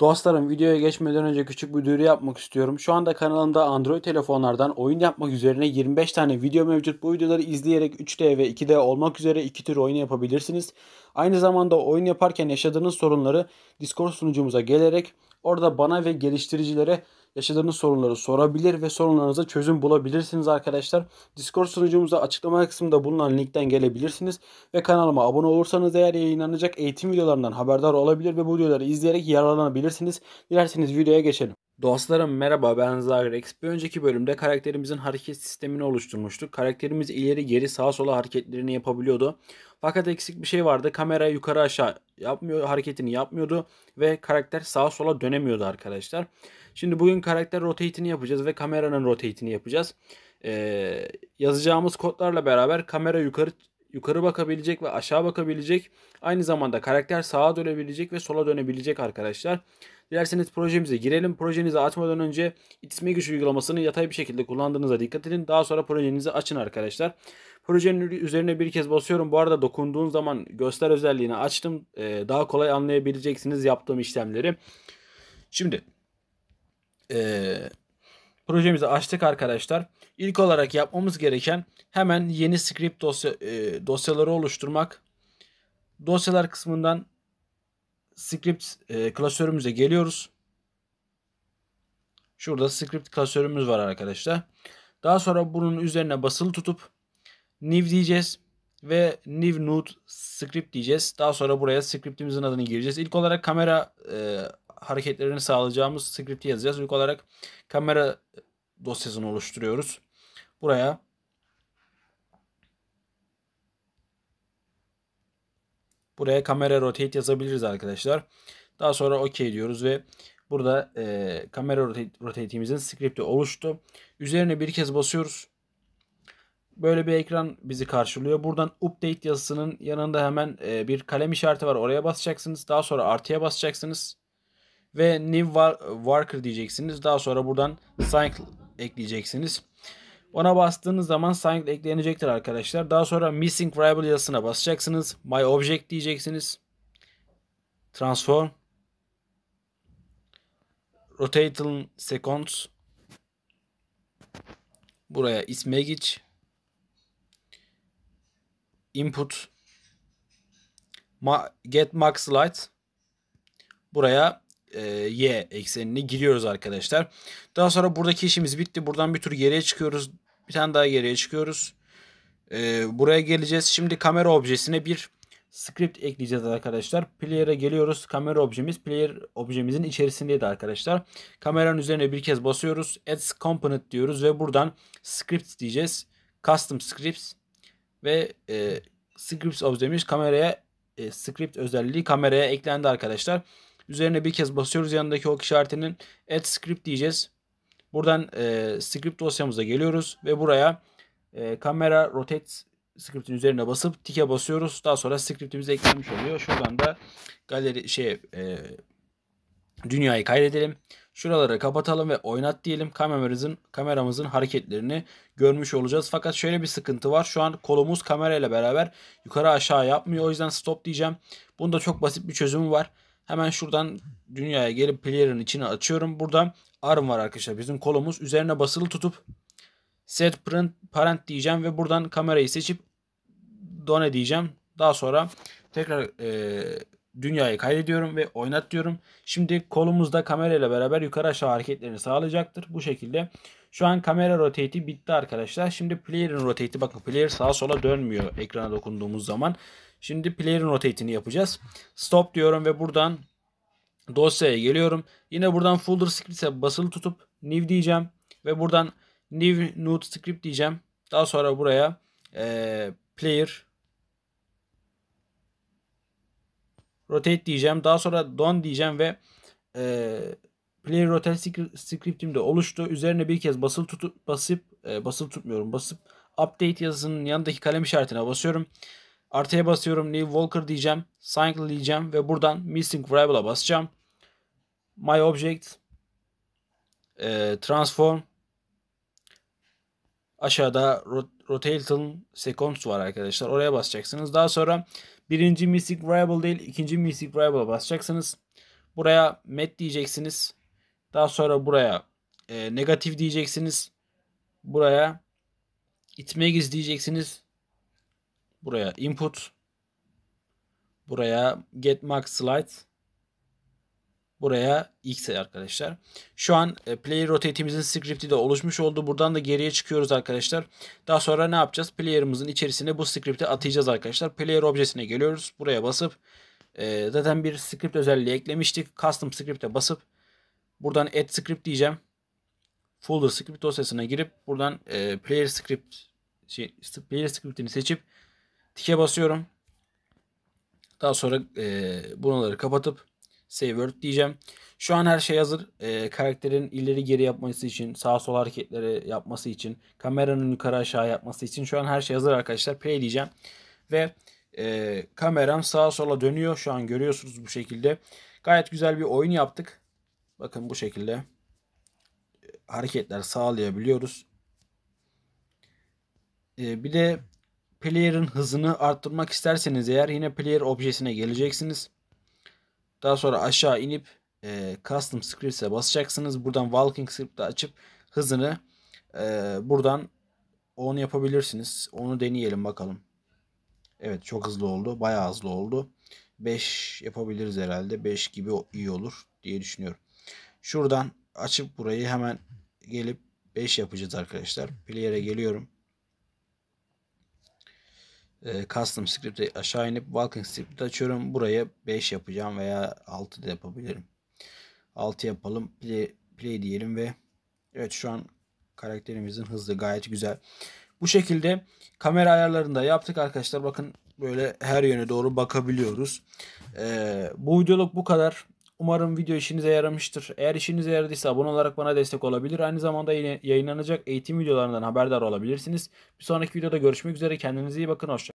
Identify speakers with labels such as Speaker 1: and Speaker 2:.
Speaker 1: Dostlarım videoya geçmeden önce küçük bir duyuru yapmak istiyorum. Şu anda kanalımda Android telefonlardan oyun yapmak üzerine 25 tane video mevcut. Bu videoları izleyerek 3D ve 2D olmak üzere iki tür oyun yapabilirsiniz. Aynı zamanda oyun yaparken yaşadığınız sorunları Discord sunucumuza gelerek orada bana ve geliştiricilere yaşadığınız sorunları sorabilir ve sorunlarınıza çözüm bulabilirsiniz arkadaşlar. Discord sunucumuza açıklama kısmında bulunan linkten gelebilirsiniz ve kanalıma abone olursanız eğer yayınlanacak eğitim videolarından haberdar olabilir ve bu videoları izleyerek yararlanabilirsiniz. Dilerseniz videoya geçelim. Dostlarım merhaba ben Zagrex. Bir önceki bölümde karakterimizin hareket sistemini oluşturmuştuk. Karakterimiz ileri geri sağa sola hareketlerini yapabiliyordu. Fakat eksik bir şey vardı. Kamera yukarı aşağı yapmıyor, hareketini yapmıyordu ve karakter sağa sola dönemiyordu arkadaşlar. Şimdi bugün karakter rotate'ini yapacağız ve kameranın rotate'ini yapacağız. Ee, yazacağımız kodlarla beraber kamera yukarı yukarı bakabilecek ve aşağı bakabilecek. Aynı zamanda karakter sağa dönebilecek ve sola dönebilecek arkadaşlar. Dilerseniz projemize girelim. Projenizi açmadan önce itme güç uygulamasını yatay bir şekilde kullandığınıza dikkat edin. Daha sonra projenizi açın arkadaşlar. Projenin üzerine bir kez basıyorum. Bu arada dokunduğun zaman göster özelliğini açtım. Ee, daha kolay anlayabileceksiniz yaptığım işlemleri. Şimdi... Ee, projemizi açtık arkadaşlar. İlk olarak yapmamız gereken hemen yeni script dosya, e, dosyaları oluşturmak. Dosyalar kısmından script e, klasörümüze geliyoruz. Şurada script klasörümüz var arkadaşlar. Daha sonra bunun üzerine basılı tutup new diyeceğiz ve new node script diyeceğiz. Daha sonra buraya scriptimizin adını gireceğiz. İlk olarak kamera e, hareketlerini sağlayacağımız script'i yazacağız. İlk olarak kamera dosyasını oluşturuyoruz. Buraya Buraya kamera rotate yazabiliriz arkadaşlar. Daha sonra OK diyoruz ve burada e, kamera rotate, rotate'imizin script'i oluştu. Üzerine bir kez basıyoruz. Böyle bir ekran bizi karşılıyor. Buradan update yazısının yanında hemen e, bir kalem işareti var. Oraya basacaksınız. Daha sonra artıya basacaksınız ve New Walker diyeceksiniz. Daha sonra buradan cycle ekleyeceksiniz. Ona bastığınız zaman cycle eklenecektir arkadaşlar. Daha sonra Missing Variable yazısına basacaksınız. My Object diyeceksiniz. Transform. Rotate in Seconds. Buraya isme geç. Input. Ma get Max Light. Buraya e, y eksenine giriyoruz arkadaşlar. Daha sonra buradaki işimiz bitti. Buradan bir tur geriye çıkıyoruz. Bir tane daha geriye çıkıyoruz. E, buraya geleceğiz. Şimdi kamera objesine bir script ekleyeceğiz arkadaşlar. Player'e geliyoruz. Kamera objemiz player objemizin içerisindeydi arkadaşlar. Kameranın üzerine bir kez basıyoruz. Add component diyoruz ve buradan script diyeceğiz. Custom scripts ve e, scripts objemiz kameraya e, script özelliği kameraya eklendi arkadaşlar. Üzerine bir kez basıyoruz yanındaki ok işaretinin. Add script diyeceğiz. Buradan e, script dosyamıza geliyoruz ve buraya e, kamera rotate script'in üzerine basıp tike basıyoruz. Daha sonra scriptimizi eklemiş oluyor. Şuradan da galeri şey e, dünyayı kaydedelim. Şuraları kapatalım ve oynat diyelim. Kameramızın kameramızın hareketlerini görmüş olacağız. Fakat şöyle bir sıkıntı var. Şu an kolumuz kamerayla beraber yukarı aşağı yapmıyor. O yüzden stop diyeceğim. Bunda çok basit bir çözümü var. Hemen şuradan dünyaya gelip player'ın içine açıyorum. Burada arm var arkadaşlar bizim kolumuz. Üzerine basılı tutup set print parent diyeceğim ve buradan kamerayı seçip done diyeceğim. Daha sonra tekrar e, dünyayı kaydediyorum ve oynat diyorum. Şimdi kolumuzda kamerayla beraber yukarı aşağı hareketlerini sağlayacaktır. Bu şekilde şu an kamera rotate'i bitti arkadaşlar. Şimdi player'in rotate'i bakın player sağa sola dönmüyor ekrana dokunduğumuz zaman. Şimdi player rotate'ini yapacağız. Stop diyorum ve buradan dosyaya geliyorum. Yine buradan folder script'e basılı tutup new diyeceğim ve buradan new node script diyeceğim. Daha sonra buraya e, player rotate diyeceğim. Daha sonra don diyeceğim ve e, player rotate scriptim de oluştu. Üzerine bir kez basılı tutup basıp e, basılı tutmuyorum. Basıp update yazısının yanındaki kalem işaretine basıyorum. Artıya basıyorum. New Walker diyeceğim. Cycle diyeceğim. Ve buradan Missing Variable'a basacağım. My Object. E, transform. Aşağıda Rotation Sequence var arkadaşlar. Oraya basacaksınız. Daha sonra birinci Missing Variable değil ikinci Missing Variable'a basacaksınız. Buraya met diyeceksiniz. Daha sonra buraya e, negatif diyeceksiniz. Buraya itme diyeceksiniz. Buraya input. Buraya get max slide. Buraya x arkadaşlar. Şu an e, player rotate'imizin script'i de oluşmuş oldu. Buradan da geriye çıkıyoruz arkadaşlar. Daha sonra ne yapacağız? Player'ımızın içerisine bu script'i atayacağız arkadaşlar. Player objesine geliyoruz. Buraya basıp e, zaten bir script özelliği eklemiştik. Custom script'e basıp buradan add script diyeceğim. Folder script dosyasına girip buradan e, player script şey, player script'ini seçip Tike basıyorum. Daha sonra e, bunları kapatıp save word diyeceğim. Şu an her şey hazır. E, karakterin ileri geri yapması için, sağa sola hareketleri yapması için, kameranın yukarı aşağı yapması için şu an her şey hazır arkadaşlar. Play diyeceğim. Ve e, kameram sağa sola dönüyor. Şu an görüyorsunuz bu şekilde. Gayet güzel bir oyun yaptık. Bakın bu şekilde hareketler sağlayabiliyoruz. E, bir de Player'ın hızını arttırmak isterseniz eğer yine Player objesine geleceksiniz. Daha sonra aşağı inip e, Custom Script'e basacaksınız. Buradan Walking Script'i açıp hızını e, buradan onu yapabilirsiniz. Onu deneyelim bakalım. Evet çok hızlı oldu. Bayağı hızlı oldu. 5 yapabiliriz herhalde. 5 gibi iyi olur diye düşünüyorum. Şuradan açıp burayı hemen gelip 5 yapacağız arkadaşlar. Player'e geliyorum e, custom script'e aşağı inip walking script'i açıyorum. Buraya 5 yapacağım veya 6 da yapabilirim. 6 yapalım. Play, play diyelim ve evet şu an karakterimizin hızlı gayet güzel. Bu şekilde kamera ayarlarını da yaptık arkadaşlar. Bakın böyle her yöne doğru bakabiliyoruz. Ee, bu videoluk bu kadar. Umarım video işinize yaramıştır. Eğer işinize yaradıysa abone olarak bana destek olabilir. Aynı zamanda yayınlanacak eğitim videolarından haberdar olabilirsiniz. Bir sonraki videoda görüşmek üzere. Kendinize iyi bakın. Hoşçakalın.